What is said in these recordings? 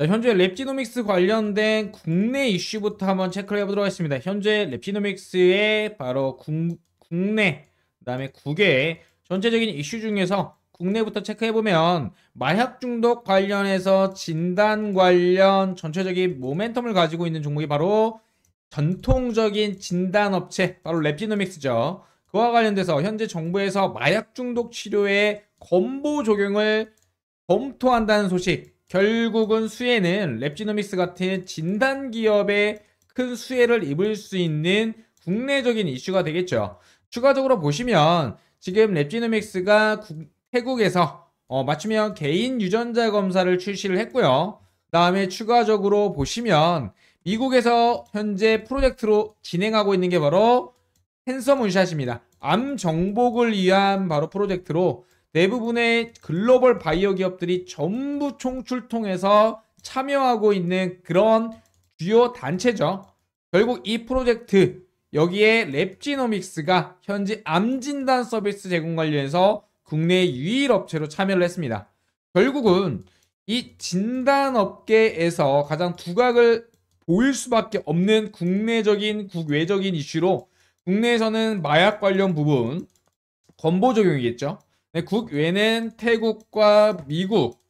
자, 현재 랩지노믹스 관련된 국내 이슈부터 한번 체크를 해보도록 하겠습니다. 현재 랩지노믹스의 바로 국, 국내, 그 다음에 국외 전체적인 이슈 중에서 국내부터 체크해보면 마약 중독 관련해서 진단 관련 전체적인 모멘텀을 가지고 있는 종목이 바로 전통적인 진단업체, 바로 랩지노믹스죠. 그와 관련돼서 현재 정부에서 마약 중독 치료에 검보 적용을 검토한다는 소식 결국은 수혜는 랩지노믹스 같은 진단 기업의 큰 수혜를 입을 수 있는 국내적인 이슈가 되겠죠. 추가적으로 보시면 지금 랩지노믹스가 태국에서 어, 맞추면 개인 유전자 검사를 출시를 했고요. 그 다음에 추가적으로 보시면 미국에서 현재 프로젝트로 진행하고 있는 게 바로 핸서 문샷입니다. 암 정복을 위한 바로 프로젝트로 대부분의 글로벌 바이오 기업들이 전부 총출통해서 참여하고 있는 그런 주요 단체죠. 결국 이 프로젝트 여기에 랩지노믹스가 현지 암 진단 서비스 제공 관련해서 국내 유일 업체로 참여를 했습니다. 결국은 이 진단 업계에서 가장 두각을 보일 수밖에 없는 국내적인 국외적인 이슈로 국내에서는 마약 관련 부분 건보 적용이겠죠. 네, 국외는 태국과 미국,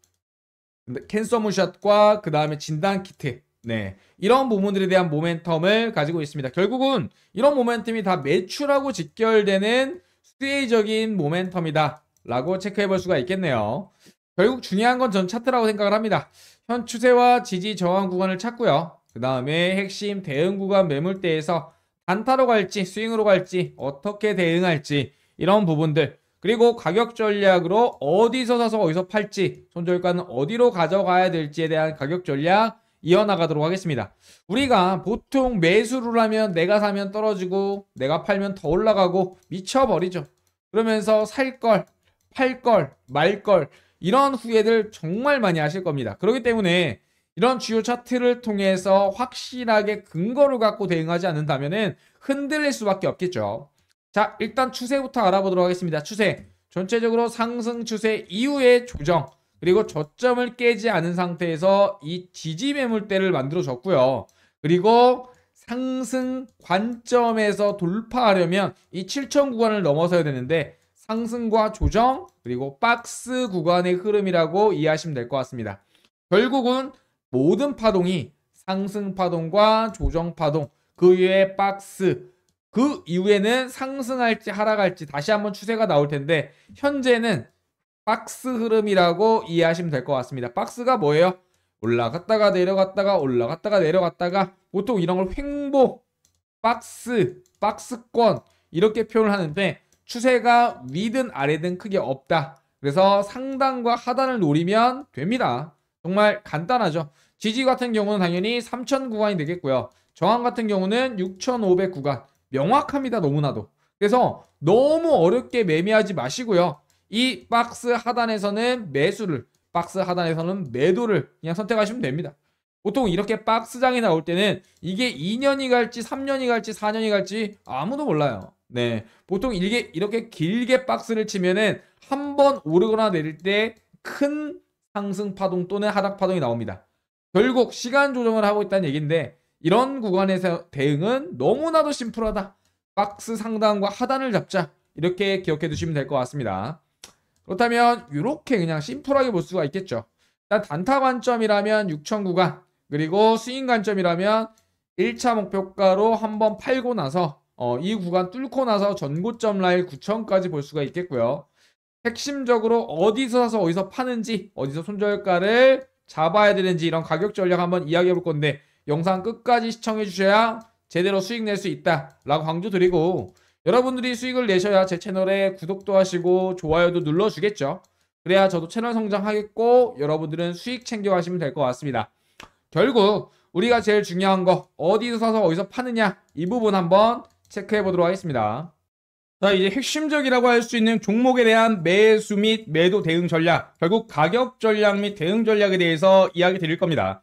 캔서무샷과 그 다음에 진단키트 네. 이런 부분들에 대한 모멘텀을 가지고 있습니다. 결국은 이런 모멘텀이 다 매출하고 직결되는 수혜적인 모멘텀이다. 라고 체크해 볼 수가 있겠네요. 결국 중요한 건 전 차트라고 생각을 합니다. 현 추세와 지지 저항 구간을 찾고요. 그 다음에 핵심 대응 구간 매물대에서 단타로 갈지 스윙으로 갈지 어떻게 대응할지 이런 부분들 그리고 가격 전략으로 어디서 사서 어디서 팔지, 손절가는 어디로 가져가야 될지에 대한 가격 전략 이어나가도록 하겠습니다. 우리가 보통 매수를 하면 내가 사면 떨어지고 내가 팔면 더 올라가고 미쳐버리죠. 그러면서 살 걸, 팔 걸, 말 걸 이런 후회들 정말 많이 하실 겁니다. 그렇기 때문에 이런 주요 차트를 통해서 확실하게 근거를 갖고 대응하지 않는다면 흔들릴 수밖에 없겠죠. 자 일단 추세부터 알아보도록 하겠습니다. 추세 전체적으로 상승 추세 이후의 조정 그리고 저점을 깨지 않은 상태에서 이 지지 매물대를 만들어줬고요. 그리고 상승 관점에서 돌파하려면 이 7천 구간을 넘어서야 되는데 상승과 조정 그리고 박스 구간의 흐름이라고 이해하시면 될 것 같습니다. 결국은 모든 파동이 상승 파동과 조정 파동 그 위에 박스 그 이후에는 상승할지 하락할지 다시 한번 추세가 나올 텐데 현재는 박스 흐름이라고 이해하시면 될 것 같습니다. 박스가 뭐예요? 올라갔다가 내려갔다가 올라갔다가 내려갔다가 보통 이런 걸 횡보, 박스, 박스권 이렇게 표현을 하는데 추세가 위든 아래든 크게 없다. 그래서 상단과 하단을 노리면 됩니다. 정말 간단하죠. 지지 같은 경우는 당연히 3,000 구간이 되겠고요. 저항 같은 경우는 6,500 구간. 명확합니다. 너무나도. 그래서 너무 어렵게 매매하지 마시고요. 이 박스 하단에서는 매수를, 박스 하단에서는 매도를 그냥 선택하시면 됩니다. 보통 이렇게 박스장이 나올 때는 이게 2년이 갈지 3년이 갈지 4년이 갈지 아무도 몰라요. 네. 보통 이게 이렇게 길게 박스를 치면은 한번 오르거나 내릴 때 큰 상승 파동 또는 하락 파동이 나옵니다. 결국 시간 조정을 하고 있다는 얘기인데 이런 구간에서 대응은 너무나도 심플하다. 박스 상단과 하단을 잡자. 이렇게 기억해 두시면 될 것 같습니다. 그렇다면 이렇게 그냥 심플하게 볼 수가 있겠죠. 일단 단타 관점이라면 6천 구간 그리고 스윙 관점이라면 1차 목표가로 한번 팔고 나서 어, 이 구간 뚫고 나서 전고점 라인 9천까지 볼 수가 있겠고요. 핵심적으로 어디서 사서 어디서 파는지 어디서 손절가를 잡아야 되는지 이런 가격 전략 한번 이야기해 볼 건데 영상 끝까지 시청해 주셔야 제대로 수익 낼 수 있다 라고 강조드리고 여러분들이 수익을 내셔야 제 채널에 구독도 하시고 좋아요도 눌러주겠죠 그래야 저도 채널 성장하겠고 여러분들은 수익 챙겨가시면 될 것 같습니다 결국 우리가 제일 중요한 거 어디서 사서 어디서 파느냐 이 부분 한번 체크해 보도록 하겠습니다 자 이제 핵심적이라고 할 수 있는 종목에 대한 매수 및 매도 대응 전략 결국 가격 전략 및 대응 전략에 대해서 이야기 드릴 겁니다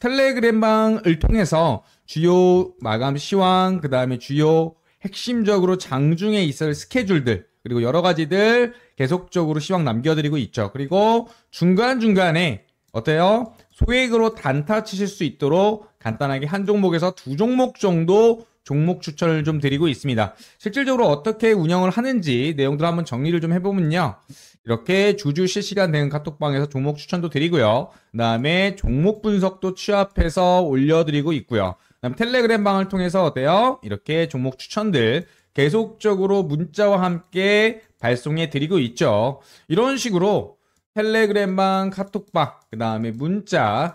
텔레그램방을 통해서 주요 마감 시황, 그 다음에 주요 핵심적으로 장중에 있을 스케줄들, 그리고 여러 가지들 계속적으로 시황 남겨드리고 있죠. 그리고 중간중간에 어때요? 소액으로 단타 치실 수 있도록 간단하게 한 종목에서 두 종목 정도 종목 추천을 좀 드리고 있습니다. 실질적으로 어떻게 운영을 하는지 내용들 한번 정리를 좀 해보면요. 이렇게 주주 실시간 대응 카톡방에서 종목 추천도 드리고요. 그 다음에 종목 분석도 취합해서 올려드리고 있고요. 그다음 텔레그램 방을 통해서 어때요? 이렇게 종목 추천들 계속적으로 문자와 함께 발송해 드리고 있죠. 이런 식으로 텔레그램 방, 카톡방, 그 다음에 문자